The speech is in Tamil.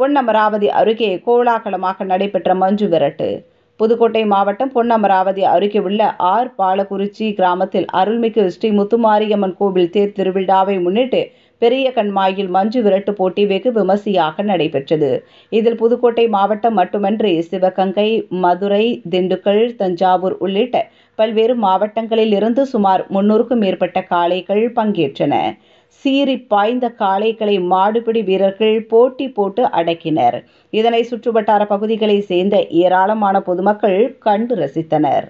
பொன்னமராவதி அருகே கோலாகலமாக நடைபெற்ற மஞ்சு விரட்டு புதுக்கோட்டை மாவட்டம் பொன்னமராவதி அருகே உள்ள ஆர் பாலக்குறிச்சி கிராமத்தில் அருள்மிகு ஸ்ரீ முத்துமாரியம்மன் கோவில் தேர் திருவிழாவை முன்னிட்டு பெரிய கண்மாயில் மஞ்சு விரட்டு போட்டி வெகு விமர்சையாக நடைபெற்றது இதில் புதுக்கோட்டை மாவட்டம் மட்டுமன்றி சிவகங்கை மதுரை திண்டுக்கல் தஞ்சாவூர் உள்ளிட்ட பல்வேறு மாவட்டங்களில் இருந்து சுமார் முன்னூறுக்கும் மேற்பட்ட காளைகள் பங்கேற்றன சீறி பாய்ந்த காளைகளை மாடுபிடி வீரர்கள் போட்டி போட்டு அடக்கினர் இதனை சுற்றுவட்டார பகுதிகளை சேர்ந்த ஏராளமான பொதுமக்கள் கண்டு ரசித்தனர்